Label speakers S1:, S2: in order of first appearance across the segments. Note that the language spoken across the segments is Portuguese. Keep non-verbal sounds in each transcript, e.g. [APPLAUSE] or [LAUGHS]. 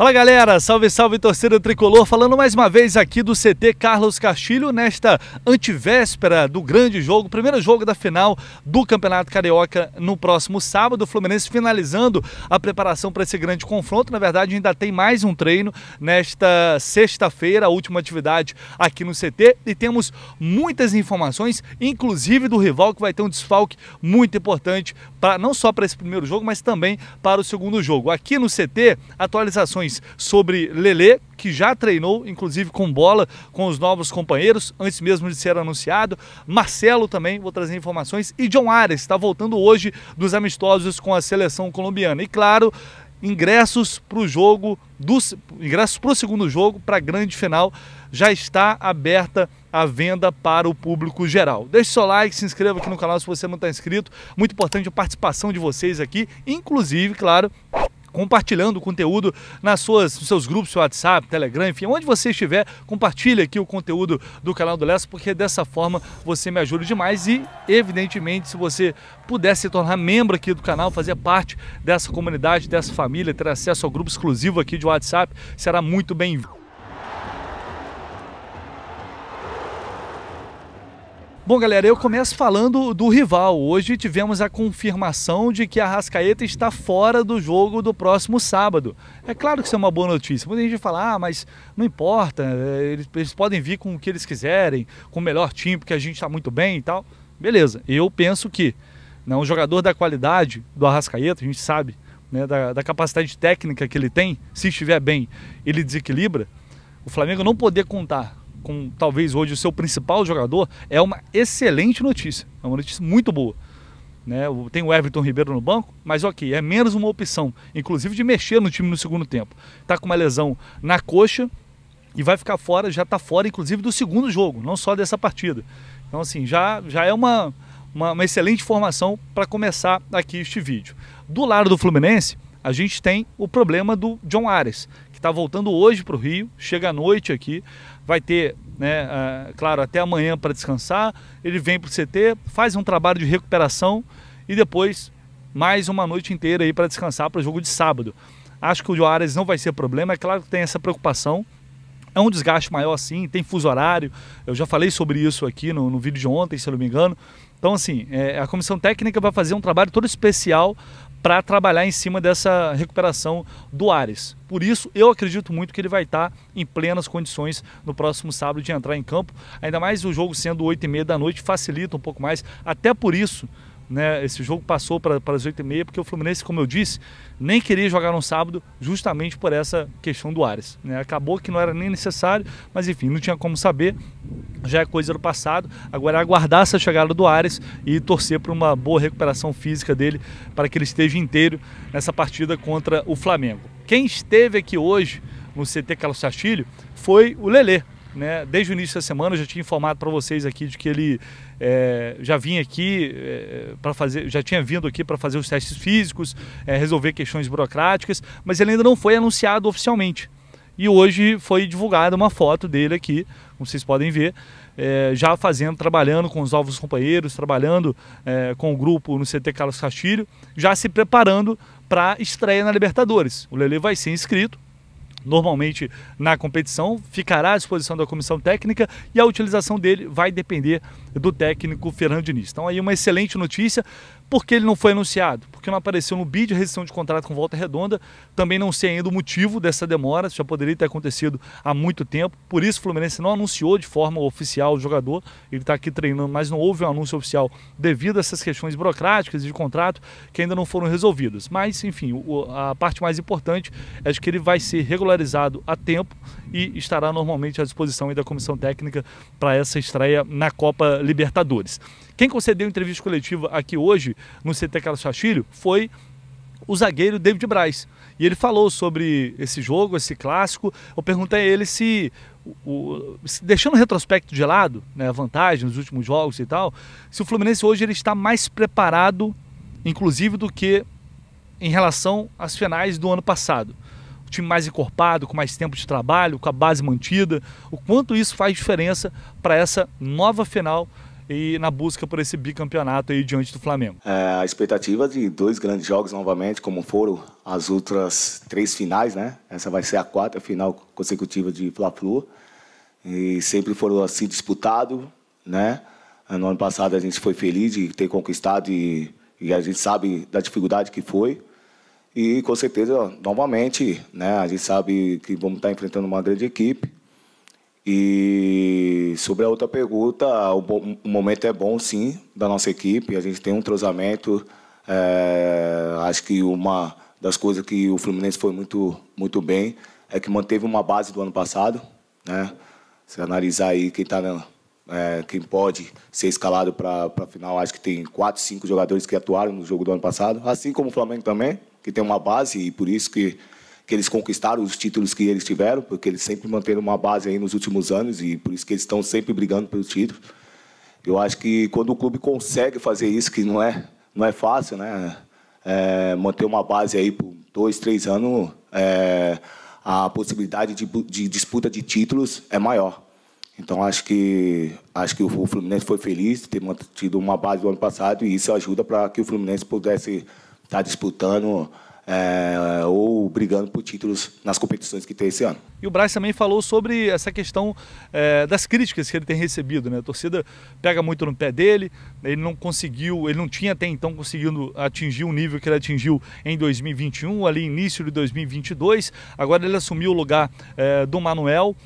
S1: Fala galera, salve salve torcida tricolor, falando mais uma vez aqui do CT Carlos Castilho nesta antivéspera do grande jogo, primeiro jogo da final do Campeonato Carioca no próximo sábado, o Fluminense finalizando a preparação para esse grande confronto. Na verdade, ainda tem mais um treino nesta sexta-feira, a última atividade aqui no CT e temos muitas informações, inclusive do rival que vai ter um desfalque muito importante para não só para esse primeiro jogo, mas também para o segundo jogo. Aqui no CT, atualizações informações sobre Lele, que já treinou, inclusive com bola, com os novos companheiros, antes mesmo de ser anunciado. Marcelo também, vou trazer informações. E John Ares está voltando hoje dos amistosos com a seleção colombiana. E claro, ingressos para o jogo, dos, ingressos para o segundo jogo, para a grande final, já está aberta a venda para o público geral. Deixe seu like, se inscreva aqui no canal se você não está inscrito. Muito importante a participação de vocês aqui, inclusive, claro, compartilhando o conteúdo nas suas, nos seus grupos, seu WhatsApp, Telegram, enfim, onde você estiver, compartilhe aqui o conteúdo do canal do Lessa, porque dessa forma você me ajuda demais e, evidentemente, se você puder se tornar membro aqui do canal, fazer parte dessa comunidade, dessa família, ter acesso ao grupo exclusivo aqui de WhatsApp, será muito bem-vindo. Bom, galera, eu começo falando do rival. Hoje tivemos a confirmação de que a Rascaeta está fora do jogo do próximo sábado. É claro que isso é uma boa notícia. Muita gente fala, ah, mas não importa, eh, eles, eles podem vir com o que eles quiserem, com o melhor time, porque a gente está muito bem e tal. Beleza, eu penso que né, um jogador da qualidade do Arrascaeta, a gente sabe, né, da, da capacidade técnica que ele tem, se estiver bem, ele desequilibra. O Flamengo não poder contar com talvez hoje o seu principal jogador, é uma excelente notícia. É uma notícia muito boa. Né? Tem o Everton Ribeiro no banco, mas ok, é menos uma opção, inclusive de mexer no time no segundo tempo. está com uma lesão na coxa e vai ficar fora, já está fora, inclusive, do segundo jogo, não só dessa partida. Então, assim, já, já é uma, uma, uma excelente formação para começar aqui este vídeo. Do lado do Fluminense, a gente tem o problema do John Ares, está voltando hoje para o Rio, chega à noite aqui, vai ter, né, uh, claro, até amanhã para descansar. Ele vem para o CT, faz um trabalho de recuperação e depois mais uma noite inteira aí para descansar para o jogo de sábado. Acho que o Juarez não vai ser problema, é claro que tem essa preocupação. É um desgaste maior assim, tem fuso horário. Eu já falei sobre isso aqui no, no vídeo de ontem, se eu não me engano. Então, assim, é, a comissão técnica vai fazer um trabalho todo especial para trabalhar em cima dessa recuperação do Ares. Por isso, eu acredito muito que ele vai estar tá em plenas condições no próximo sábado de entrar em campo. Ainda mais o jogo sendo 8 e meia da noite, facilita um pouco mais. Até por isso, né, esse jogo passou para, as 8h30, porque o Fluminense, como eu disse, nem queria jogar no sábado justamente por essa questão do Ares. Né? Acabou que não era nem necessário, mas enfim, não tinha como saber, já é coisa do passado. Agora é aguardar essa chegada do Ares e torcer para uma boa recuperação física dele, para que ele esteja inteiro nessa partida contra o Flamengo. Quem esteve aqui hoje no CT Carlos Castilho foi o Lelê, né? Desde o início da semana eu já tinha informado para vocês aqui de que ele é, já vinha aqui é, para fazer, já tinha vindo aqui para fazer os testes físicos, é, resolver questões burocráticas, mas ele ainda não foi anunciado oficialmente. E hoje foi divulgada uma foto dele aqui, como vocês podem ver, é, já fazendo, trabalhando com os novos companheiros, trabalhando é, com o grupo no CT Carlos Castilho, já se preparando para a estreia na Libertadores. O Lele vai ser inscrito, normalmente na competição, ficará à disposição da comissão técnica e a utilização dele vai depender do técnico Fernando Diniz. Então aí uma excelente notícia por que ele não foi anunciado? Porque não apareceu no bid de rescisão de contrato com Volta Redonda. Também não sei ainda o motivo dessa demora, isso já poderia ter acontecido há muito tempo. Por isso o Fluminense não anunciou de forma oficial o jogador. Ele está aqui treinando, mas não houve um anúncio oficial devido a essas questões burocráticas e de contrato que ainda não foram resolvidas. Mas, enfim, a parte mais importante é de que ele vai ser regularizado a tempo e estará normalmente à disposição da comissão técnica para essa estreia na Copa Libertadores. Quem concedeu entrevista coletiva aqui hoje no CT Carlos Castilho foi o zagueiro David Braz. E ele falou sobre esse jogo, esse clássico. Eu perguntei a ele se, o, se deixando o retrospecto de lado, né, a vantagem nos últimos jogos e tal, se o Fluminense hoje ele está mais preparado, inclusive, do que em relação às finais do ano passado. O time mais encorpado, com mais tempo de trabalho, com a base mantida. O quanto isso faz diferença para essa nova final e na busca por esse bicampeonato aí diante do Flamengo.
S2: É, a expectativa de dois grandes jogos novamente, como foram as outras três finais, né? Essa vai ser a quarta final consecutiva de Fla-Flu e sempre foram assim disputado, né? No ano passado a gente foi feliz de ter conquistado e, e a gente sabe da dificuldade que foi. E com certeza, novamente, né, a gente sabe que vamos estar enfrentando uma grande equipe e sobre a outra pergunta, o, o, momento é bom, sim, da nossa equipe. A gente tem um trozamento. É, eh, acho que uma das coisas que o Fluminense foi muito, muito bem é que manteve uma base do ano passado. Né? Se analisar aí quem, tá, é, quem pode ser escalado para a final, acho que tem quatro, cinco jogadores que atuaram no jogo do ano passado, assim como o Flamengo também, que tem uma base e por isso que que eles conquistaram os títulos que eles tiveram, porque eles sempre manteram uma base aí nos últimos anos e por isso que eles estão sempre brigando pelo título. Eu acho que quando o clube consegue fazer isso, que não é, não é fácil, né? É, manter uma base aí por dois, três anos, é, a possibilidade de, de disputa de títulos é maior. Então acho que acho que o Fluminense foi feliz de ter mantido uma base do ano passado e isso ajuda para que o Fluminense pudesse estar tá disputando é, ou brigando por títulos nas competições que tem esse ano.
S1: E o Braz também falou sobre essa questão é, das críticas que ele tem recebido. Né? A torcida pega muito no pé dele, ele não conseguiu, ele não tinha até então conseguindo atingir o nível que ele atingiu em 2021, ali início de 2022. Agora ele assumiu o lugar é, do Manuel,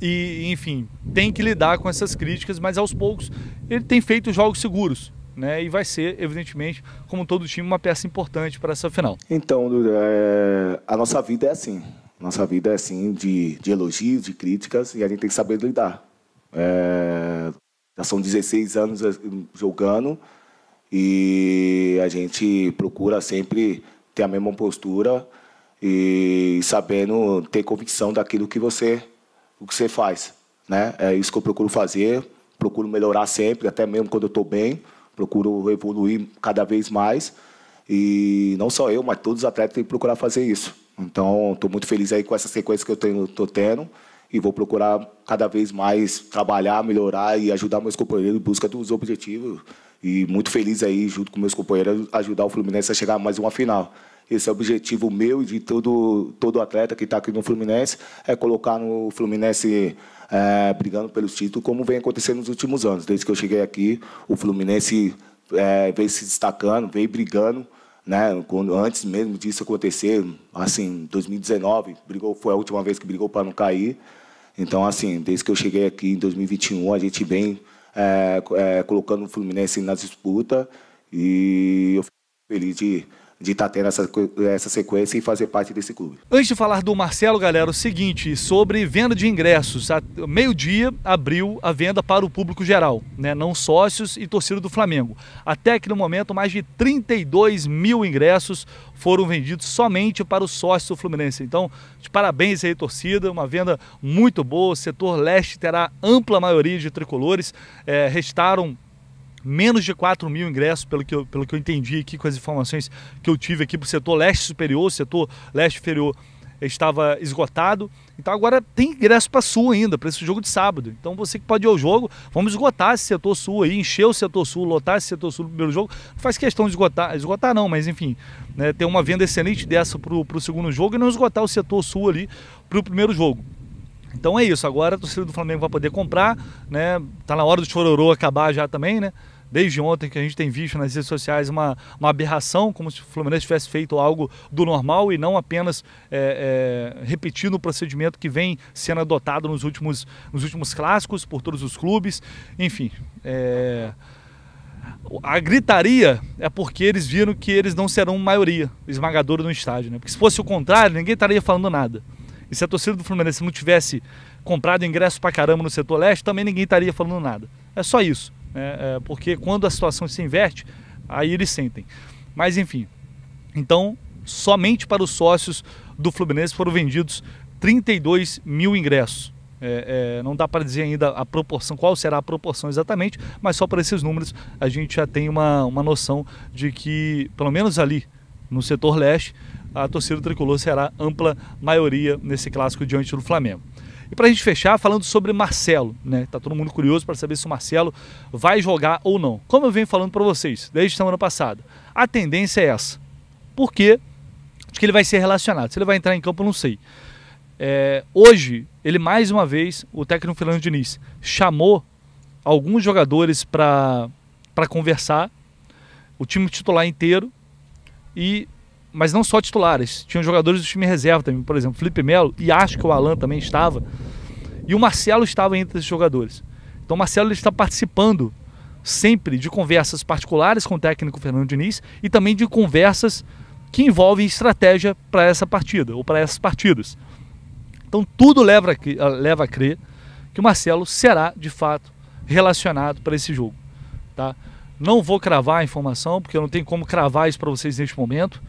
S1: e enfim, tem que lidar com essas críticas, mas aos poucos ele tem feito jogos seguros né? E vai ser, evidentemente, como todo time, uma peça importante para essa final.
S2: Então, é... a nossa vida é assim. Nossa vida é assim de, de elogios, de críticas, e a gente tem que saber lidar. É... Já são 16 anos é, jogando e a gente procura sempre ter a mesma postura e sabendo ter convicção daquilo que você o que você faz, né? É isso que eu procuro fazer, procuro melhorar sempre, até mesmo quando eu estou bem procuro evoluir cada vez mais. E não só eu, mas todos os atletas têm que procurar fazer isso. Então, estou muito feliz aí com essa sequência que eu estou tendo e vou procurar cada vez mais trabalhar, melhorar e ajudar meus companheiros em busca dos objetivos. E muito feliz aí, junto com meus companheiros, ajudar o Fluminense a chegar a mais uma final. Esse é o objetivo meu e de todo, todo atleta que está aqui no Fluminense, é colocar no Fluminense é, brigando pelos títulos, como vem acontecendo nos últimos anos. Desde que eu cheguei aqui, o Fluminense é, vem se destacando, vem brigando né? Quando, antes mesmo disso acontecer, assim, 2019, brigou, foi a última vez que brigou para não cair. Então, assim, desde que eu cheguei aqui em 2021, a gente vem é, é, colocando o Fluminense nas disputa e eu fico feliz de de estar tá tendo essa, essa sequência e fazer parte desse clube.
S1: Antes de falar do Marcelo, galera, é o seguinte, sobre venda de ingressos. Meio-dia abriu a venda para o público geral, né? não sócios e torcida do Flamengo. Até no momento, mais de 32 mil ingressos foram vendidos somente para o sócio Fluminense. Então, de parabéns aí, torcida, uma venda muito boa. O setor leste terá ampla maioria de tricolores. É, restaram menos de 4 mil ingressos, pelo que, eu, pelo que eu entendi aqui com as informações que eu tive aqui para o setor leste superior, o setor leste inferior estava esgotado. Então agora tem ingresso para sul ainda, para esse jogo de sábado. Então você que pode ir ao jogo, vamos esgotar esse setor sul aí, encher o setor sul, lotar esse setor sul no primeiro jogo. Não faz questão de esgotar, esgotar não, mas enfim, né, ter uma venda excelente dessa para o segundo jogo e não esgotar o setor sul ali para o primeiro jogo. Então é isso, agora a torcida do Flamengo vai poder comprar, né? Tá na hora do chororô acabar já também, né? Desde ontem que a gente tem visto nas redes sociais uma, uma aberração, como se o Fluminense tivesse feito algo do normal e não apenas é, é, repetindo o procedimento que vem sendo adotado nos últimos, nos últimos clássicos por todos os clubes. Enfim, é... a gritaria é porque eles viram que eles não serão maioria esmagadora no estádio, né? Porque se fosse o contrário, ninguém estaria falando nada. E se a torcida do Fluminense não tivesse comprado ingresso pra caramba no setor leste, também ninguém estaria falando nada. É só isso. Né? é, porque quando a situação se inverte, aí eles sentem. Mas enfim, então somente para os sócios do Fluminense foram vendidos 32 mil ingressos. É, é, não dá para dizer ainda a proporção, qual será a proporção exatamente, mas só para esses números a gente já tem uma, uma noção de que, pelo menos ali no setor leste, a torcida tricolor será ampla maioria nesse clássico diante do Flamengo. E para a gente fechar, falando sobre Marcelo, né? Tá todo mundo curioso para saber se o Marcelo vai jogar ou não. Como eu venho falando para vocês desde semana passada, a tendência é essa. Porque acho que ele vai ser relacionado. Se ele vai entrar em campo, eu não sei. É, hoje, ele mais uma vez, o técnico Fernando Diniz, chamou alguns jogadores para conversar, o time titular inteiro, e mas não só titulares. Tinham jogadores do time reserva também, por exemplo, Felipe Melo, e acho que o Alan também estava. E o Marcelo estava entre esses jogadores. Então o Marcelo está participando sempre de conversas particulares com o técnico Fernando Diniz e também de conversas que envolvem estratégia para essa partida ou para essas partidas. Então tudo leva a, leva a crer que o Marcelo será de fato relacionado para esse jogo. Tá? Não vou cravar a informação, porque eu não tenho como cravar isso para vocês neste momento.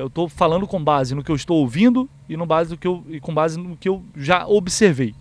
S1: Eu estou falando com base no que eu estou ouvindo e, no base do que eu, e com base no que eu já observei.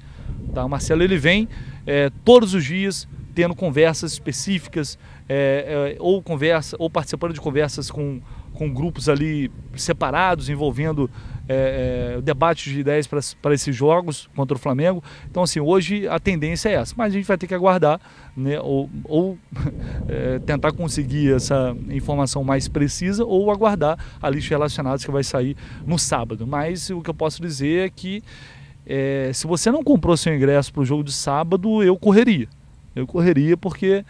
S1: Tá? O Marcelo ele vem é, todos os dias tendo conversas específicas é, é, ou conversa ou participando de conversas com, com grupos ali separados envolvendo é, é, debate de ideias para esses jogos contra o Flamengo. Então, assim, hoje a tendência é essa, mas a gente vai ter que aguardar né, ou, ou [LAUGHS] é, tentar conseguir essa informação mais precisa ou aguardar a lista de relacionados que vai sair no sábado. Mas o que eu posso dizer é que é, se você não comprou seu ingresso para o jogo de sábado, eu correria. Eu correria porque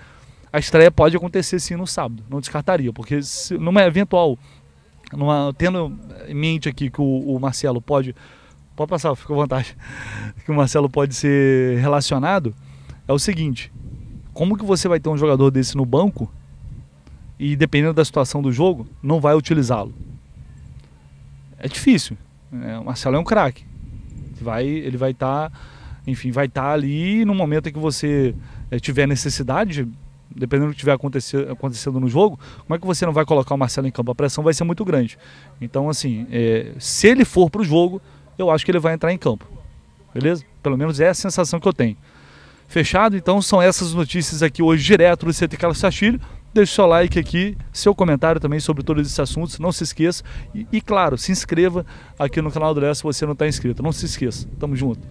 S1: a estreia pode acontecer sim no sábado, não descartaria, porque se, numa eventual numa, tendo em mente aqui que o, o Marcelo pode. Pode passar, fica à vontade. [LAUGHS] Que o Marcelo pode ser relacionado, é o seguinte: como que você vai ter um jogador desse no banco e, dependendo da situação do jogo, não vai utilizá-lo? É difícil. Né? O Marcelo é um craque. Vai, ele vai estar, tá, enfim, vai estar tá ali no momento em que você é, tiver necessidade, dependendo do que tiver acontecendo no jogo, como é que você não vai colocar o Marcelo em campo? A pressão vai ser muito grande. Então, assim, é, se ele for para o jogo, eu acho que ele vai entrar em campo. Beleza? Pelo menos é a sensação que eu tenho. Fechado? Então são essas notícias aqui hoje direto do CT Carlos Deixe seu like aqui, seu comentário também sobre todos esses assuntos. Não se esqueça. E, e claro, se inscreva aqui no canal do Léo se você não está inscrito. Não se esqueça. Tamo junto.